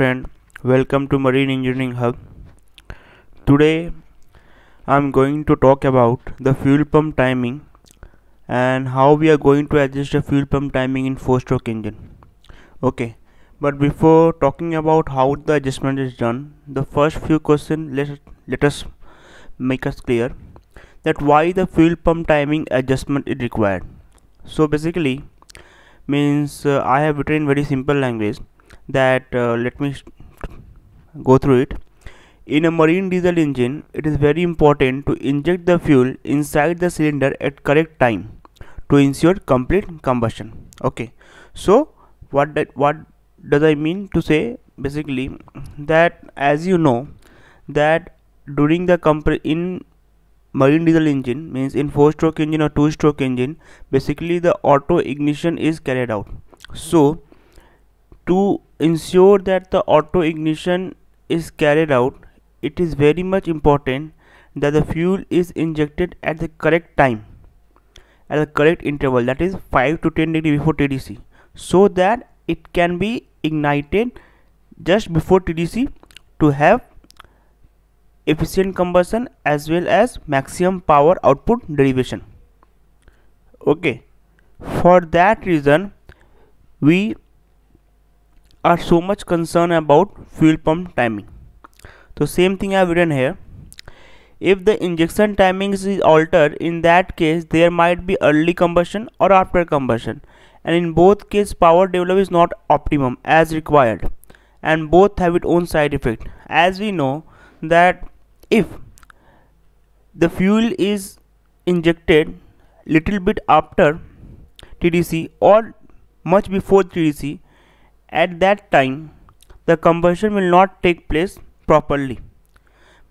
friend welcome to marine engineering hub today i'm going to talk about the fuel pump timing and how we are going to adjust the fuel pump timing in four stroke engine okay but before talking about how the adjustment is done the first few question let, let us make us clear that why the fuel pump timing adjustment is required so basically means uh, i have written very simple language that uh, let me go through it in a marine diesel engine it is very important to inject the fuel inside the cylinder at correct time to ensure complete combustion okay so what that what does i mean to say basically that as you know that during the in marine diesel engine means in four stroke engine or two stroke engine basically the auto ignition is carried out so to ensure that the auto ignition is carried out, it is very much important that the fuel is injected at the correct time at the correct interval that is 5 to 10 degree before TDC so that it can be ignited just before TDC to have efficient combustion as well as maximum power output derivation okay for that reason we are so much concerned about fuel pump timing so same thing I have written here if the injection timings is altered in that case there might be early combustion or after combustion and in both case power developed is not optimum as required and both have its own side effect as we know that if the fuel is injected little bit after TDC or much before TDC at that time the combustion will not take place properly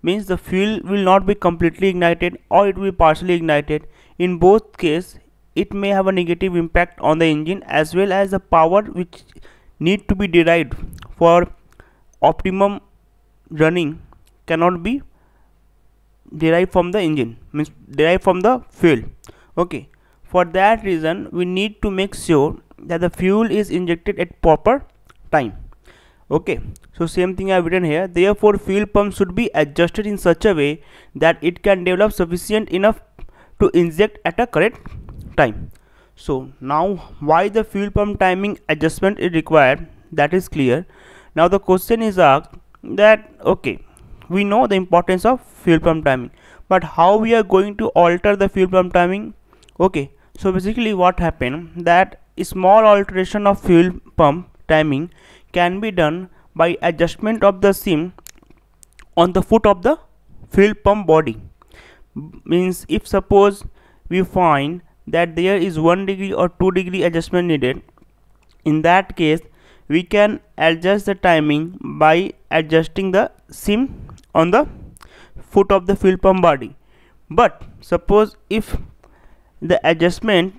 means the fuel will not be completely ignited or it will be partially ignited in both case it may have a negative impact on the engine as well as the power which need to be derived for optimum running cannot be derived from the engine means derived from the fuel okay for that reason we need to make sure that the fuel is injected at proper time okay so same thing i have written here therefore fuel pump should be adjusted in such a way that it can develop sufficient enough to inject at a correct time so now why the fuel pump timing adjustment is required that is clear now the question is asked that okay we know the importance of fuel pump timing but how we are going to alter the fuel pump timing okay so basically what happened that small alteration of fuel pump timing can be done by adjustment of the seam on the foot of the fuel pump body means if suppose we find that there is 1 degree or 2 degree adjustment needed in that case we can adjust the timing by adjusting the seam on the foot of the fuel pump body but suppose if the adjustment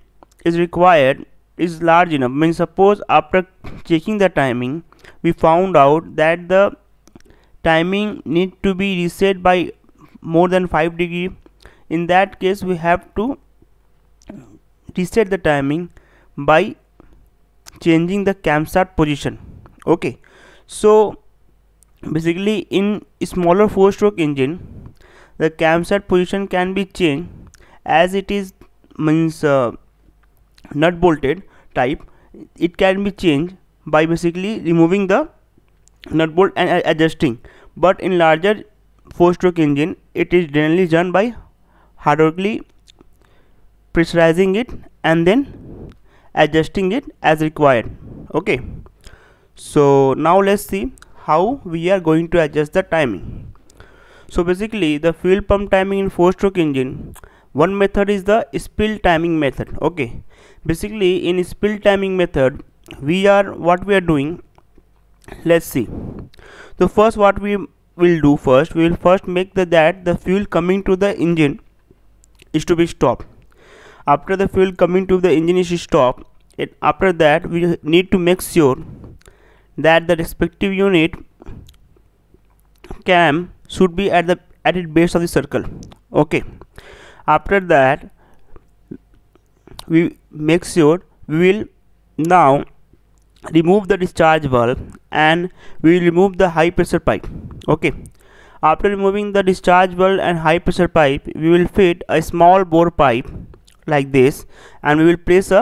is required is large enough means suppose after checking the timing we found out that the timing need to be reset by more than 5 degree in that case we have to reset the timing by changing the camshaft position okay so basically in smaller four stroke engine the camshaft position can be changed as it is means uh, nut bolted type it can be changed by basically removing the nut bolt and adjusting but in larger four stroke engine it is generally done by hydraulically pressurizing it and then adjusting it as required okay so now let's see how we are going to adjust the timing so basically the fuel pump timing in four stroke engine one method is the spill timing method okay basically in spill timing method we are what we are doing let's see so first what we will do first we will first make the that the fuel coming to the engine is to be stopped after the fuel coming to the engine is stopped it, after that we need to make sure that the respective unit cam should be at the at its base of the circle okay after that we make sure we will now remove the discharge valve and we will remove the high pressure pipe okay after removing the discharge valve and high pressure pipe we will fit a small bore pipe like this and we will place a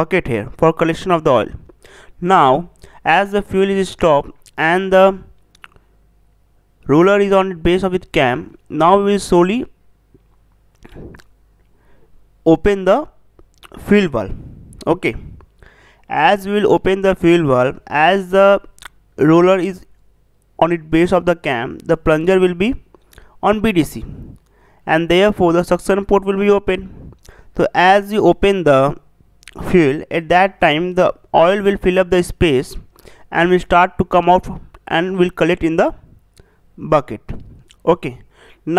bucket here for collection of the oil now as the fuel is stopped and the ruler is on the base of its cam now we will slowly open the fuel valve okay as we will open the fuel valve as the roller is on its base of the cam the plunger will be on BDC and therefore the suction port will be open so as you open the fuel at that time the oil will fill up the space and will start to come out and will collect in the bucket okay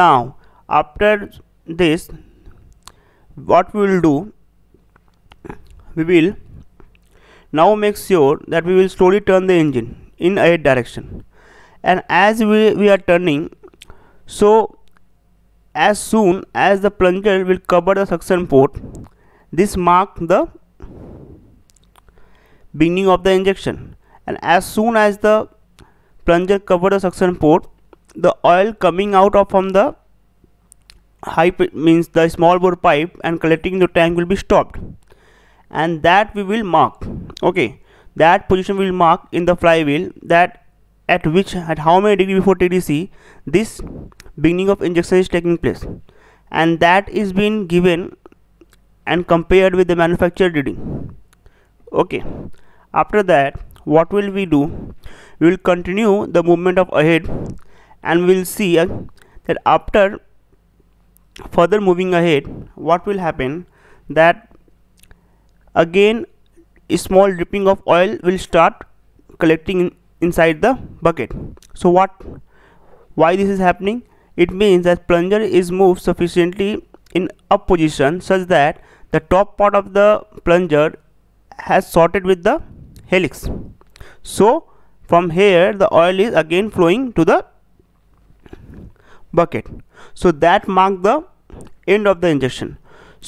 now after this what we will do we will now make sure that we will slowly turn the engine in a direction and as we, we are turning so as soon as the plunger will cover the suction port this mark the beginning of the injection and as soon as the plunger cover the suction port the oil coming out of from the high means the small bore pipe and collecting the tank will be stopped and that we will mark okay that position will mark in the flywheel that at which at how many degree before TDC this beginning of injection is taking place and that is being given and compared with the manufactured reading okay after that what will we do we will continue the movement of ahead and we will see uh, that after further moving ahead what will happen that again a small dripping of oil will start collecting in, inside the bucket so what why this is happening it means that plunger is moved sufficiently in up position such that the top part of the plunger has sorted with the helix so from here the oil is again flowing to the bucket so that mark the end of the injection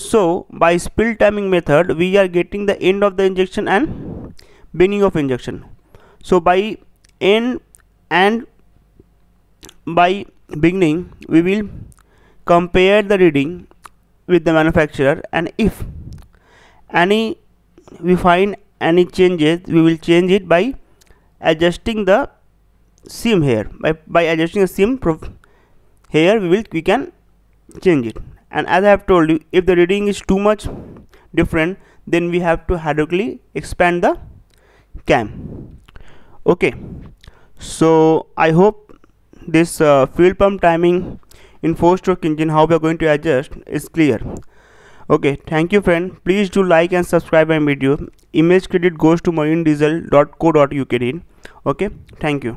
so by spill timing method we are getting the end of the injection and beginning of injection so by end and by beginning we will compare the reading with the manufacturer and if any we find any changes we will change it by adjusting the seam here by, by adjusting the seam here we will we can change it and as I have told you if the reading is too much different then we have to hydraulically expand the cam okay so I hope this uh, fuel pump timing in four stroke engine how we are going to adjust is clear okay thank you friend please do like and subscribe my video image credit goes to marinediesel.co.uk okay thank you